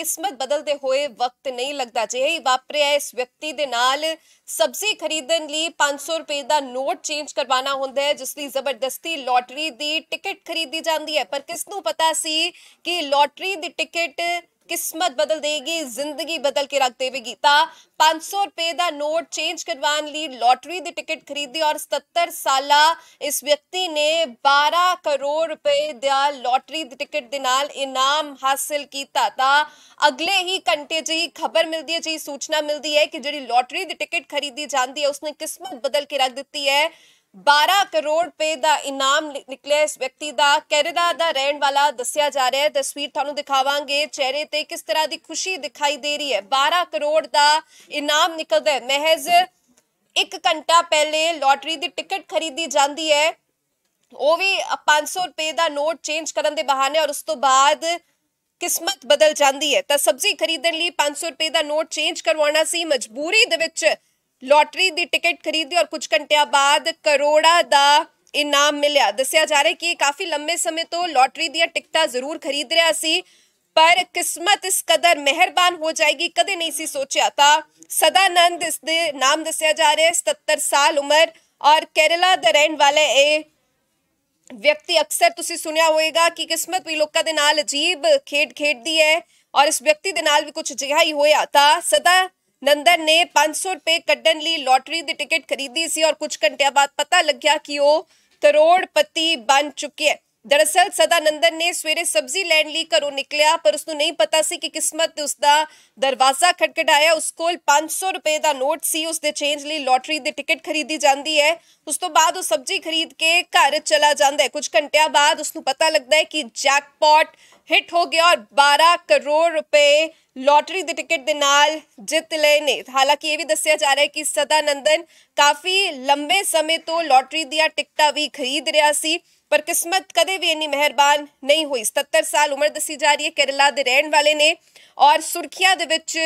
ਕਿਸਮਤ ਬਦਲਦੇ ਹੋਏ ਵਕਤ ਨਹੀਂ ਲੱਗਦਾ ਜੇ ਹੀ ਵਾਪਰਿਆ ਇਸ ਵਿਅਕਤੀ ਦੇ ਨਾਲ ਸਬਜ਼ੀ ਖਰੀਦਣ ਲਈ 500 ਰੁਪਏ ਦਾ ਨੋਟ ਚੇਂਜ ਕਰਵਾਉਣਾ ਹੁੰਦਾ ਹੈ ਜਿਸ ਲਈ ਜ਼ਬਰਦਸਤੀ ਲੋਟਰੀ ਦੀ ਟਿਕਟ ਖਰੀਦੀ ਜਾਂਦੀ ਹੈ ਪਰ ਕਿਸ ਨੂੰ ਪਤਾ ਸੀ ਕਿ ਲੋਟਰੀ ਦੀ ਟਿਕਟ ਕਿਸਮਤ ਬਦਲ ਦੇਗੀ ਜ਼ਿੰਦਗੀ ਬਦਲ ਕੇ ਰੱਖ ਦੇਵੇਗੀ ਤਾਂ 500 ਰੁਪਏ ਦਾ ਨੋਟ ਚੇਂਜ ਕਰਵਾਉਣ ਲਈ ਲੋਟਰੀ ਦੀ ਟਿਕਟ ਖਰੀਦੀ ਔਰ 77 ਸਾਲਾ ਇਸ ਵਿਅਕਤੀ ਨੇ 12 ਕਰੋੜ ਰੁਪਏ ਦਾ ਲੋਟਰੀ ਦੀ ਟਿਕਟ ਦੇ ਨਾਲ ਇਨਾਮ ਹਾਸਲ ਕੀਤਾ ਤਾਂ ਅਗਲੇ ਹੀ ਘੰਟੇ 'ਚ ਹੀ ਖਬਰ ਮਿਲਦੀ ਹੈ ਜੀ ਸੂਚਨਾ ਮਿਲਦੀ ਹੈ ਕਿ ਜਿਹੜੀ ਲੋਟਰੀ ਦੀ ਟਿਕਟ ਖਰੀਦੀ ਜਾਂਦੀ ਹੈ ਉਸਨੇ ਕਿਸਮਤ ਬਦਲ ਕੇ ਰੱਖ ਦਿੱਤੀ ਹੈ 12 ਕਰੋੜ ਰੁਪਏ ਦਾ ਇਨਾਮ ਨਿਕਲਿਆ ਇਸ ਵਿਅਕਤੀ ਦਾ ਕੈਨੇਡਾ ਦਾ ਰਹਿਣ ਵਾਲਾ ਦੱਸਿਆ ਜਾ ਰਿਹਾ ਹੈ ਤਸਵੀਰ ਤੁਹਾਨੂੰ ਦਿਖਾਵਾਂਗੇ ਚਿਹਰੇ ਤੇ ਕਿਸ ਤਰ੍ਹਾਂ ਦੀ ਖੁਸ਼ੀ ਦਿਖਾਈ ਦੇ ਰਹੀ ਹੈ 12 ਕਰੋੜ ਦਾ ਇਨਾਮ ਨਿਕਲਦਾ ਹੈ ਮਹਿਜ਼ 1 ਘੰਟਾ ਪਹਿਲੇ ਲੋਟਰੀ ਦੀ ਟਿਕਟ ਖਰੀਦੀ ਜਾਂਦੀ ਹੈ ਉਹ ਵੀ 500 ਰੁਪਏ ਦਾ ਨੋਟ ਚੇਂਜ ਕਰਨ ਦੇ ਬਹਾਨੇ ਔਰ ਉਸ ਤੋਂ ਬਾਅਦ ਕਿਸਮਤ ਬਦਲ ਜਾਂਦੀ ਹੈ ਤਾਂ ਸਬਜ਼ੀ ਖਰੀਦਣ ਲਈ 500 ਰੁਪਏ ਦਾ ਨੋਟ ਚੇਂਜ ਕਰਵਾਉਣਾ ਸੀ ਮਜਬੂਰੀ ਦੇ ਵਿੱਚ ਲੋਟਰੀ ਦੀ ਟਿਕਟ ਖਰੀਦੀ ਔਰ ਕੁਝ ਘੰਟਿਆਂ ਬਾਅਦ ਕਰੋੜਾ ਦਾ ਇਨਾਮ ਮਿਲਿਆ ਦੱਸਿਆ ਜਾ ਰਿਹਾ ਕਿ ਕਾਫੀ ਲੰਮੇ ਸਮੇਂ ਤੋਂ ਲੋਟਰੀ ਦੀਆਂ ਟਿਕਟਾਂ ਜ਼ਰੂਰ ਖਰੀਦ ਰਿਹਾ ਸੀ ਪਰ ਕਿਸਮਤ ਇਸ ਕਦਰ ਮਿਹਰਬਾਨ ਹੋ ਜਾਏਗੀ ਕਦੇ ਨਹੀਂ ਸੀ ਸੋਚਿਆ ਤਾਂ ਸਦਾਨੰਦ ਇਸ ਦੇ ਨਾਮ ਦੱਸਿਆ ਜਾ ਰਿਹਾ 77 ਸਾਲ ਉਮਰ ਔਰ ਕੇਰਲਾ ਦੇ ਰਹਿਣ ਵਾਲੇ ਇਹ ਵਿਅਕਤੀ ਅਕਸਰ ਤੁਸੀਂ ਸੁਣਿਆ ਹੋਵੇਗਾ ਕਿ ਕਿਸਮਤ ਵੀ ਲੋਕਾਂ ਦੇ ਨਾਲ ਅਜੀਬ ਖੇਡ ਖੇਡਦੀ ਹੈ ਔਰ ਇਸ ਵਿਅਕਤੀ ਦੇ ਨਾਲ ਵੀ ਕੁਝ ਜਿਹਾ ਹੀ ਹੋਇਆ ਤਾਂ ਸਦਾ नंदन ने पांच सौ रुपए कडनली लॉटरी की टिकट खरीदी सी और कुछ घंटिया बाद पता लग्या कि वह करोड़पति बन चुकी है दरअसल सदानंदन ने सवेरे सब्जी लैंड ली घरों निकलिया पर उसको नहीं पता सी कि किस्मत उसका दरवाजा खटखटाया उस को सौ रुपए का नोट सी उसके चेंज ली लॉटरी की टिकट खरीदी जाती है उस तो बाद वो सब्जी खरीद के घर चला जाता है कुछ घंटिया बाद उसको पता लगता है कि जैकपॉट हिट हो गया और बारह करोड़ रुपए ਲੋਟਰੀ ਦੇ ਟਿਕਟ ਦੇ ਨਾਲ ਜਿੱਤ ਲਏ ਨੇ ਹਾਲਾਂਕਿ ਇਹ ਵੀ ਦੱਸਿਆ ਜਾ ਰਿਹਾ ਹੈ ਕਿ ਸਦਾਨੰਦਨ ਕਾਫੀ ਲੰਬੇ ਸਮੇਂ ਤੋਂ ਲੋਟਰੀ ਦੀਆਂ ਟਿਕਟਾਂ ਵੀ ਖਰੀਦ ਰਿਹਾ ਸੀ ਪਰ ਕਿਸਮਤ ਕਦੇ ਵੀ ਇੰਨੀ ਮਿਹਰਬਾਨ ਨਹੀਂ ਹੋਈ 77 ਸਾਲ ਉਮਰ ਦੱਸੀ ਜਾ ਰਹੀ ਹੈ ਕੇਰਲਾ ਦੇ ਰਹਿਣ ਵਾਲੇ ਨੇ ਔਰ ਸੁਰਖੀਆਂ ਦੇ ਵਿੱਚ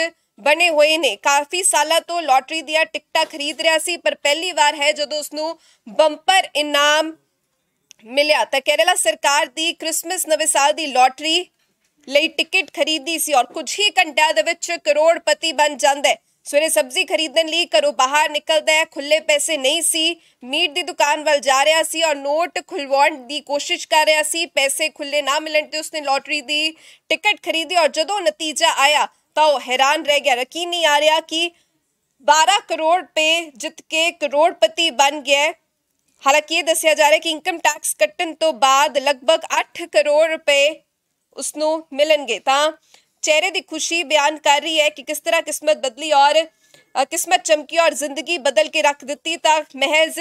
ਬਣੇ ਹੋਏ ਨੇ ਕਾਫੀ ਸਾਲਾਂ ਤੋਂ ਲੋਟਰੀ ਦੀਆਂ ਟਿਕਟਾਂ ਖਰੀਦ ਰਿਹਾ ਸੀ ਪਰ ਪਹਿਲੀ ਵਾਰ ਹੈ ਜਦੋਂ ਉਸ ਨੂੰ ਬੰਪਰ ਇਨਾਮ ਮਿਲਿਆ ਤਾਂ ਕੇਰਲਾ ਸਰਕਾਰ ਦੀ 크리스마ਸ ਨਵੇਂ ਸਾਲ ਦੀ ਲੋਟਰੀ ਲਈ ਟਿਕਟ ਖਰੀਦੀ ਸੀ ਔਰ ਕੁਝ ਹੀ ਘੰਟਿਆਂ ਦੇ ਵਿੱਚ ਕਰੋੜਪਤੀ ਬਣ ਜਾਂਦਾ ਹੈ ਸਵੇਰੇ ਸਬਜ਼ੀ ਖਰੀਦਣ ਲਈ ਘਰੋਂ ਬਾਹਰ ਨਿਕਲਦਾ ਹੈ ਖੁੱਲੇ ਪੈਸੇ ਨਹੀਂ ਸੀ ਮੀਟ ਦੀ ਦੁਕਾਨ ਵੱਲ ਜਾ ਰਿਹਾ ਸੀ ਔਰ ਨੋਟ ਖੁਲਵਾਉਣ ਦੀ ਕੋਸ਼ਿਸ਼ ਕਰ ਰਿਹਾ ਸੀ ਪੈਸੇ ਖੁੱਲੇ ਨਾ ਮਿਲਣ ਤੇ ਉਸਨੇ ਲੋਟਰੀ ਦੀ ਟਿਕਟ ਖਰੀਦੀ ਔਰ ਜਦੋਂ ਨਤੀਜਾ ਆਇਆ ਤਾਂ ਉਹ ਹੈਰਾਨ ਰਹਿ ਗਿਆ ਯਕੀਨ ਨਹੀਂ ਆ ਰਿਹਾ ਕਿ 12 ਕਰੋੜ ਰੁਪਏ ਜਿੱਤ ਕੇ ਕਰੋੜਪਤੀ ਬਣ ਗਿਆ ਹਾਲਾਂਕਿ ਇਹ ਦੱਸਿਆ ਜਾ ਰਿਹਾ ਕਿ ਇਨਕਮ ਟੈਕਸ ਕੱਟਣ ਤੋਂ ਬਾਅਦ ਲਗਭਗ 8 ਕਰੋੜ ਰੁਪਏ ਉਸ ਨੂੰ ਮਿਲਣਗੇ ਤਾਂ ਚਿਹਰੇ ਦੀ ਖੁਸ਼ੀ ਬਿਆਨ ਕਰ ਰਹੀ ਹੈ ਕਿ ਕਿਸ ਤਰ੍ਹਾਂ ਕਿਸਮਤ ਬਦਲੀ ਔਰ ਕਿਸਮਤ ਚਮਕੀ ਔਰ ਜ਼ਿੰਦਗੀ ਬਦਲ ਕੇ ਰੱਖ ਦਿੱਤੀ ਤਾਂ ਮਹਿਜ਼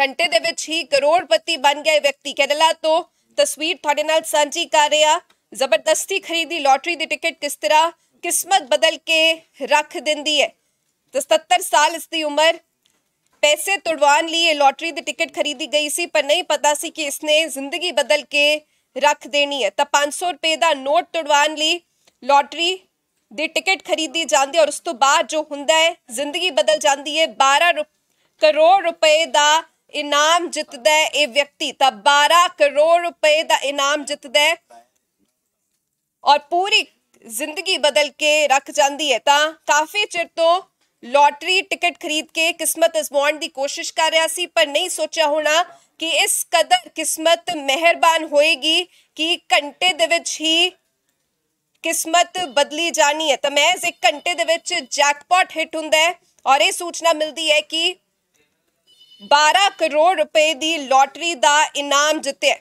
ਘੰਟੇ ਦੇ ਵਿੱਚ ਹੀ ਕਰੋੜਪਤੀ ਬਣ ਗਿਆ ਵਿਅਕਤੀ ਕੇਰਲਾ ਤੋਂ ਤਸਵੀਰ ਤੁਹਾਡੇ ਨਾਲ ਸਾਂਝੀ ਕਰ ਰਿਹਾ ਜ਼ਬਰਦਸਤੀ ਖਰੀਦੀ ਲੋਟਰੀ ਦੀ ਟਿਕਟ ਕਿਸ ਤਰ੍ਹਾਂ ਕਿਸਮਤ ਬਦਲ ਕੇ ਰੱਖ ਦਿੰਦੀ ਹੈ 77 ਸਾਲ ਇਸ ਦੀ ਉਮਰ ਪੈਸੇ ਤੁੜਵਾਉਣ ਲਈ ਇਹ ਲੋਟਰੀ ਦੀ ਟਿਕਟ ਖਰੀਦੀ ਗਈ ਸੀ ਪਰ ਨਹੀਂ ਪਤਾ ਸੀ ਕਿ ਇਸਨੇ ਜ਼ਿੰਦਗੀ ਬਦਲ ਕੇ ਰੱਖ ਦੇਣੀ ਹੈ ਤਾਂ 500 ਰੁਪਏ ਦਾ ਨੋਟ ਤੁੜਵਾਉਣ ਲਈ ਲੋਟਰੀ ਦੀ ਟਿਕਟ ਖਰੀਦੀ ਜਾਂਦੀ ਔਰ ਉਸ ਤੋਂ ਬਾਅਦ ਜੋ ਹੁੰਦਾ ਹੈ ਜ਼ਿੰਦਗੀ ਬਦਲ ਜਾਂਦੀ ਹੈ 12 ਕਰੋੜ ਰੁਪਏ ਦਾ ਇਨਾਮ ਜਿੱਤਦਾ ਹੈ ਇਹ ਵਿਅਕਤੀ ਤਾਂ 12 ਕਰੋੜ ਰੁਪਏ ਦਾ ਇਨਾਮ ਜਿੱਤਦਾ ਹੈ ਔਰ ਪੂਰੀ ਜ਼ਿੰਦਗੀ ਬਦਲ ਕੇ ਰੱਖ ਜਾਂਦੀ ਹੈ ਤਾਂ ਕਾਫੀ ਚਿਰ ਤੋਂ ਲੋਟਰੀ ਟਿਕਟ ਖਰੀਦ ਕੇ ਕਿਸਮਤ ਅਜ਼ਮਾਉਣ ਦੀ ਕੋਸ਼ਿਸ਼ ਕਰ ਰਿਹਾ ਸੀ ਪਰ ਨਹੀਂ ਸੋਚਿਆ ਹੋਣਾ ਕਿ ਇਸ ਕਦਰ ਕਿਸਮਤ ਮਿਹਰਬਾਨ ਹੋਏਗੀ ਕਿ ਘੰਟੇ ਦੇ ਵਿੱਚ ਹੀ ਕਿਸਮਤ ਬਦਲੀ ਜਾਣੀ ਹੈ ਤਾਂ ਮੈਂ ਇਸ ਇੱਕ ਘੰਟੇ ਦੇ ਵਿੱਚ ਜੈਕਪਾਟ ਹਿੱਟ ਹੁੰਦਾ ਹੈ ਔਰ ਇਹ ਸੂਚਨਾ ਮਿਲਦੀ ਹੈ ਕਿ 12 ਕਰੋੜ ਰੁਪਏ ਦੀ ਲੋਟਰੀ ਦਾ ਇਨਾਮ ਜਿੱਤਿਆ